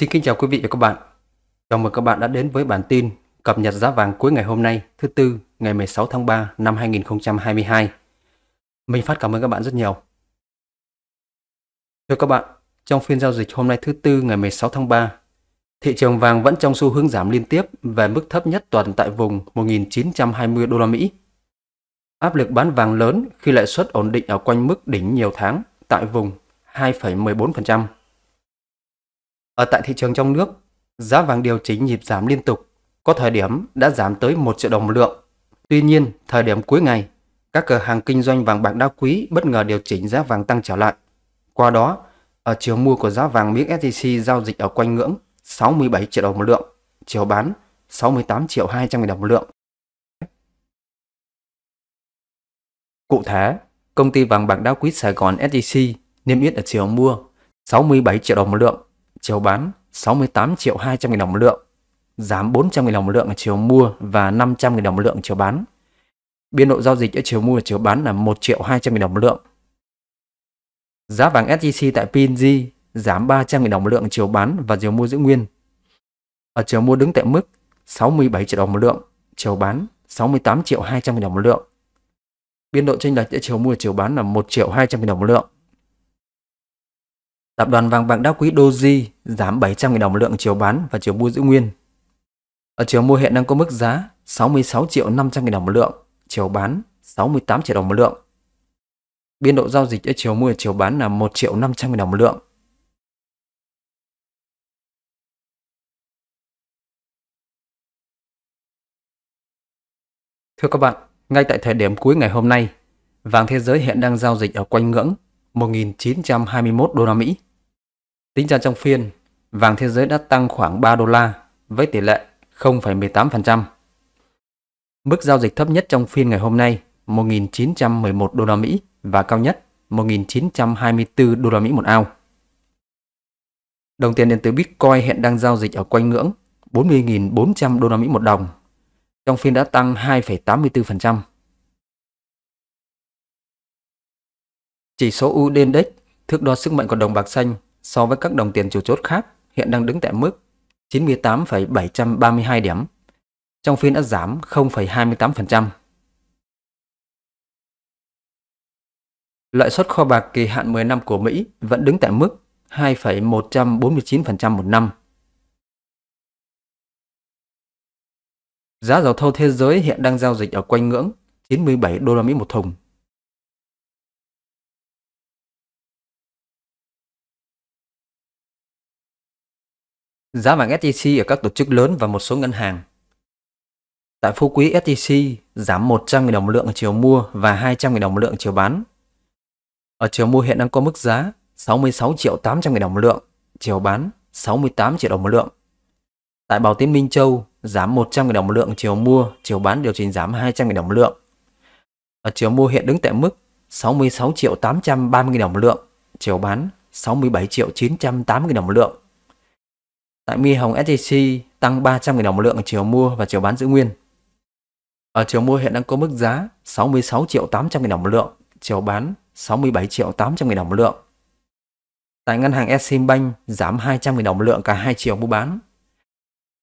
Xin kính chào quý vị và các bạn. Chào mừng các bạn đã đến với bản tin cập nhật giá vàng cuối ngày hôm nay, thứ tư, ngày 16 tháng 3 năm 2022. mình Phát cảm ơn các bạn rất nhiều. Thưa các bạn, trong phiên giao dịch hôm nay thứ tư ngày 16 tháng 3, thị trường vàng vẫn trong xu hướng giảm liên tiếp về mức thấp nhất tuần tại vùng 1920 đô la Mỹ. Áp lực bán vàng lớn khi lãi suất ổn định ở quanh mức đỉnh nhiều tháng tại vùng 2,14%. Ở tại thị trường trong nước, giá vàng điều chỉnh nhịp giảm liên tục, có thời điểm đã giảm tới 1 triệu đồng một lượng. Tuy nhiên, thời điểm cuối ngày, các cửa hàng kinh doanh vàng bạc đá quý bất ngờ điều chỉnh giá vàng tăng trở lại. Qua đó, ở chiều mua của giá vàng miếng SJC giao dịch ở quanh ngưỡng 67 triệu đồng một lượng, chiều bán 68 triệu 200 nghìn đồng một lượng. Cụ thể, công ty vàng bạc đá quý Sài Gòn SJC niêm yết ở chiều mua 67 triệu đồng một lượng, chiều bán 68 triệu 200 nghìn đồng một lượng, giảm 400 nghìn đồng một lượng ở chiều mua và 500 nghìn đồng một lượng ở chiều bán. Biên độ giao dịch ở chiều mua và chiều bán là 1 triệu 200 nghìn đồng một lượng. Giá vàng SJC tại PNG giảm 300 nghìn đồng một lượng chiều bán và chiều mua giữ nguyên. Ở chiều mua đứng tại mức 67 triệu đồng một lượng, chiều bán 68 triệu 200 nghìn đồng một lượng. Biên độ chênh lệch giữa chiều mua và chiều bán là 1 triệu 200 nghìn đồng một lượng. Tập đoàn vàng bạc đá quý Doji giảm 700.000 đồng lượng chiều bán và chiều mua giữ nguyên. Ở chiều mua hiện đang có mức giá 66 triệu 500 000 đồng một lượng, chiều bán 68 triệu đồng một lượng. Biên độ giao dịch ở chiều mua và chiều bán là 1 triệu 500 000 đồng một lượng. Thưa các bạn, ngay tại thời điểm cuối ngày hôm nay, vàng thế giới hiện đang giao dịch ở quanh ngưỡng 1.921 đô la Mỹ. Tính ra trong phiên, vàng thế giới đã tăng khoảng 3 đô la với tỷ lệ 0,18%. Mức giao dịch thấp nhất trong phiên ngày hôm nay 1.911 đô la Mỹ và cao nhất 1.924 đô la Mỹ một ao. Đồng tiền điện tử Bitcoin hiện đang giao dịch ở quanh ngưỡng 40.400 đô la Mỹ một đồng. Trong phiên đã tăng 2,84%. Chỉ số UD Index, thước đo sức mạnh của đồng bạc xanh so với các đồng tiền chủ chốt khác hiện đang đứng tại mức 98,732 điểm. Trong phiên đã giảm 0,28%. Lãi suất kho bạc kỳ hạn 10 năm của Mỹ vẫn đứng tại mức 2,149% một năm. Giá dầu thô thế giới hiện đang giao dịch ở quanh ngưỡng 97 đô la Mỹ một thùng. Giá vàng SJC ở các tổ chức lớn và một số ngân hàng. Tại phú quý SJC giảm 100.000 đồng một lượng ở chiều mua và 200.000 đồng một lượng chiều bán. Ở chiều mua hiện đang có mức giá 66 triệu 800 000 đồng một lượng, chiều bán 68 triệu đồng một lượng. Tại Bảo Tín Minh Châu giảm 100 000 đồng một lượng chiều mua, chiều bán điều chỉnh giảm 200 000 đồng một lượng. Ở chiều mua hiện đứng tại mức 66 triệu 830 000 đồng một lượng, chiều bán 67 triệu 980 000 đồng một lượng. Tại mi hồng SJC tăng 300.000 đồng một lượng ở chiều mua và chiều bán giữ nguyên. Ở chiều mua hiện đang có mức giá 66 triệu 800 000 đồng một lượng, chiều bán 67 triệu 800 000 đồng một lượng. Tại ngân hàng Exim Bank giảm 200 000 đồng một lượng cả hai chiều mua bán.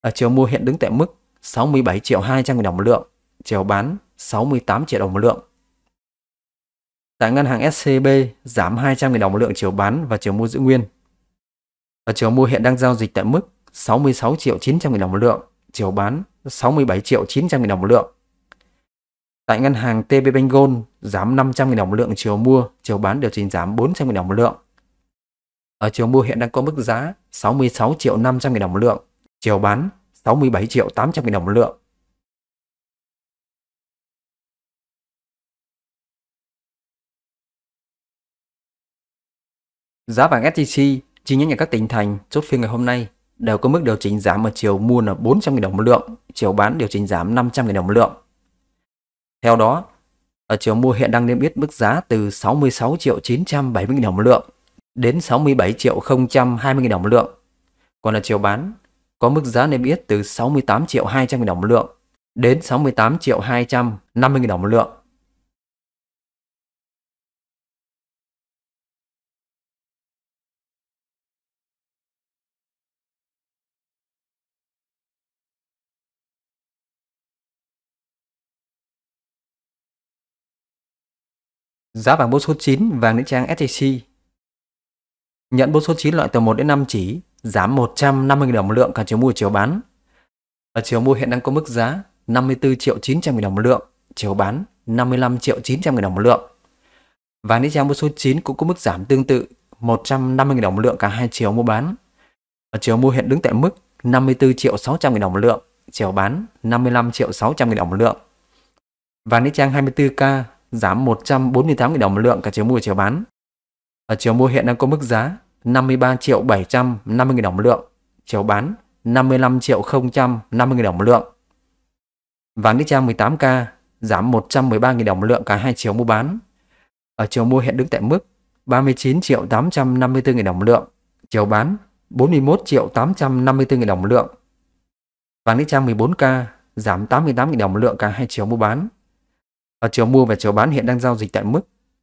Ở chiều mua hiện đứng tại mức 67 triệu 200 000 đồng một lượng, chiều bán 68 triệu đồng một lượng. Tại ngân hàng SCB giảm 200 000 đồng một lượng chiều bán và chiều mua giữ nguyên. Ở chiều mua hiện đang giao dịch tại mức 66 triệu 900 nghìn đồng một lượng, chiều bán 67 triệu 900 nghìn đồng một lượng. Tại ngân hàng TB Bank Gold giảm 500 000 đồng một lượng chiều mua, chiều bán điều chỉnh giảm 400 nghìn đồng một lượng. Ở chiều mua hiện đang có mức giá 66 triệu 500 nghìn đồng một lượng, chiều bán 67 triệu 800 nghìn đồng một lượng. Giá vàng SJC chi nhánh ở các tỉnh thành chốt phiên ngày hôm nay đều có mức điều chỉnh giảm ở chiều mua là 400.000 đồng một lượng, chiều bán điều chỉnh giảm 500.000 đồng một lượng. Theo đó, ở chiều mua hiện đang niêm yết mức giá từ 66 triệu 970 000 đồng một lượng đến 67 triệu 020 000 đồng một lượng. Còn ở chiều bán có mức giá niêm yết từ 68 triệu 200 000 đồng một lượng đến 68 triệu 250 000 đồng một lượng. Giá vàng bố số 9 vàng nữ trang SJC Nhận bố số 9 loại từ 1 đến 5 chỉ giảm 150.000 đồng một lượng cả chiều mua chiều bán. Ở chiều mua hiện đang có mức giá 54 triệu 900 000 đồng một lượng, chiều bán 55 triệu 900 000 đồng một lượng. Vàng nữ trang mua số 9 cũng có mức giảm tương tự 150.000 đồng một lượng cả hai chiều mua bán. Ở chiều mua hiện đứng tại mức 54 triệu 600 000 đồng một lượng, chiều bán 55 triệu 600 000 đồng một lượng. Vàng nữ trang 24K giảm 148.000 đồng một lượng cả chiều mua và chiều bán. Ở chiều mua hiện đang có mức giá 53 triệu 750.000 đồng một lượng, chiều bán 55 triệu 050.000 đồng một lượng. Vàng Nikkei 18K giảm 113.000 đồng một lượng cả hai chiều mua bán. Ở chiều mua hiện đứng tại mức 39 triệu 854.000 đồng một lượng, chiều bán 41 triệu 854.000 đồng một lượng. Vàng Nikkei 14K giảm 88.000 đồng một lượng cả hai chiều mua bán. Ở chiều mua và chiều bán hiện đang giao dịch tại mức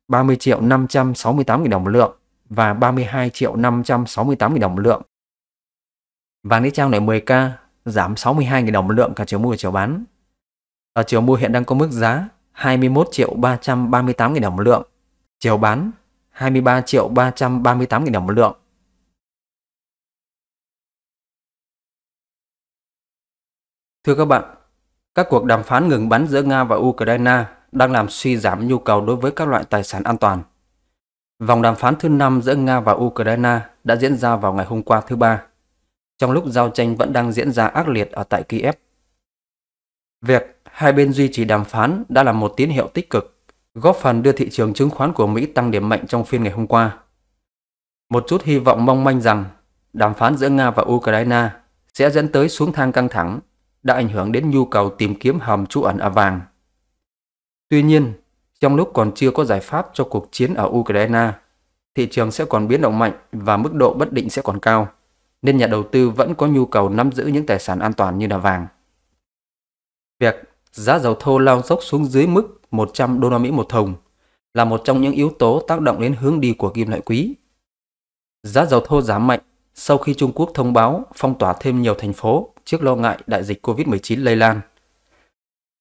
30 triệu 568 000 đồng một lượng và 32 triệu 568 000 đồng một lượng. Vàng đi trang loại 10k giảm 62 000 đồng một lượng cả chiều mua và chiều bán. Ở chiều mua hiện đang có mức giá 21 triệu 338 000 đồng một lượng. Chiều bán 23 triệu 338 000 đồng một lượng. Thưa các bạn, các cuộc đàm phán ngừng bắn giữa Nga và Ukraine đang làm suy giảm nhu cầu đối với các loại tài sản an toàn. Vòng đàm phán thứ năm giữa Nga và Ukraine đã diễn ra vào ngày hôm qua thứ Ba, trong lúc giao tranh vẫn đang diễn ra ác liệt ở tại Kiev. Việc hai bên duy trì đàm phán đã là một tín hiệu tích cực, góp phần đưa thị trường chứng khoán của Mỹ tăng điểm mạnh trong phiên ngày hôm qua. Một chút hy vọng mong manh rằng đàm phán giữa Nga và Ukraine sẽ dẫn tới xuống thang căng thẳng đã ảnh hưởng đến nhu cầu tìm kiếm hầm trú ẩn ở vàng. Tuy nhiên, trong lúc còn chưa có giải pháp cho cuộc chiến ở Ukraine, thị trường sẽ còn biến động mạnh và mức độ bất định sẽ còn cao, nên nhà đầu tư vẫn có nhu cầu nắm giữ những tài sản an toàn như là vàng. Việc giá dầu thô lao dốc xuống dưới mức 100 đô la Mỹ một thùng là một trong những yếu tố tác động đến hướng đi của kim loại quý. Giá dầu thô giảm mạnh sau khi Trung Quốc thông báo phong tỏa thêm nhiều thành phố trước lo ngại đại dịch COVID-19 lây lan.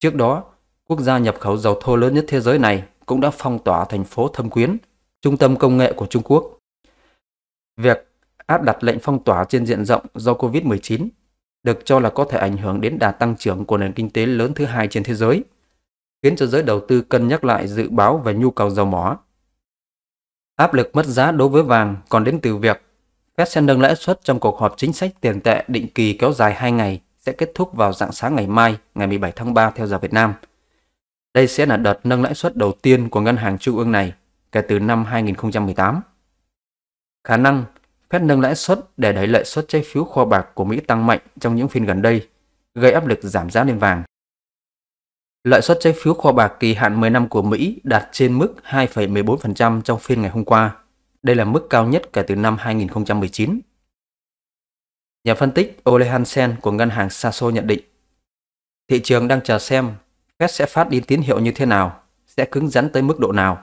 Trước đó, quốc gia nhập khẩu dầu thô lớn nhất thế giới này cũng đã phong tỏa thành phố Thâm Quyến, trung tâm công nghệ của Trung Quốc. Việc áp đặt lệnh phong tỏa trên diện rộng do COVID-19 được cho là có thể ảnh hưởng đến đà tăng trưởng của nền kinh tế lớn thứ hai trên thế giới, khiến cho giới đầu tư cân nhắc lại dự báo về nhu cầu dầu mỏ. Áp lực mất giá đối với vàng còn đến từ việc Fed sẽ nâng lãi suất trong cuộc họp chính sách tiền tệ định kỳ kéo dài 2 ngày sẽ kết thúc vào dạng sáng ngày mai, ngày 17 tháng 3 theo giờ Việt Nam – đây sẽ là đợt nâng lãi suất đầu tiên của ngân hàng trung ương này kể từ năm 2018. Khả năng Fed nâng lãi suất để đẩy lợi suất trái phiếu kho bạc của Mỹ tăng mạnh trong những phiên gần đây, gây áp lực giảm giá lên vàng. Lợi suất trái phiếu kho bạc kỳ hạn 10 năm của Mỹ đạt trên mức 2,14% trong phiên ngày hôm qua. Đây là mức cao nhất kể từ năm 2019. Nhà phân tích Ole Hansen của ngân hàng Sasso nhận định, thị trường đang chờ xem Fed sẽ phát đi tín hiệu như thế nào, sẽ cứng rắn tới mức độ nào.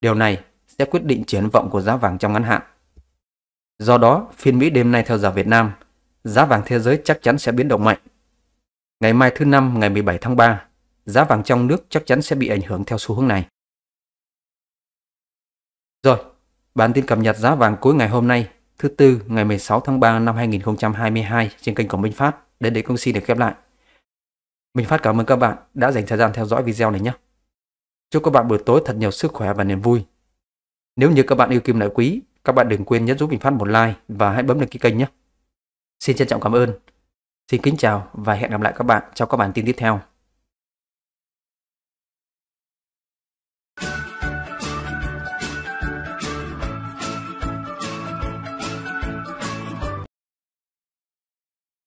Điều này sẽ quyết định triển vọng của giá vàng trong ngắn hạn. Do đó, phiên Mỹ đêm nay theo giờ Việt Nam, giá vàng thế giới chắc chắn sẽ biến động mạnh. Ngày mai thứ năm ngày 17 tháng 3, giá vàng trong nước chắc chắn sẽ bị ảnh hưởng theo xu hướng này. Rồi, bản tin cập nhật giá vàng cuối ngày hôm nay, thứ tư ngày 16 tháng 3 năm 2022 trên kênh của Minh Phát đến đây công xin được khép lại. Mình Phát cảm ơn các bạn đã dành thời gian theo dõi video này nhé. Chúc các bạn buổi tối thật nhiều sức khỏe và niềm vui. Nếu như các bạn yêu Kim Đại Quý, các bạn đừng quên nhấn giúp mình Phát một like và hãy bấm đăng ký kênh nhé. Xin trân trọng cảm ơn. Xin kính chào và hẹn gặp lại các bạn trong các bản tin tiếp theo.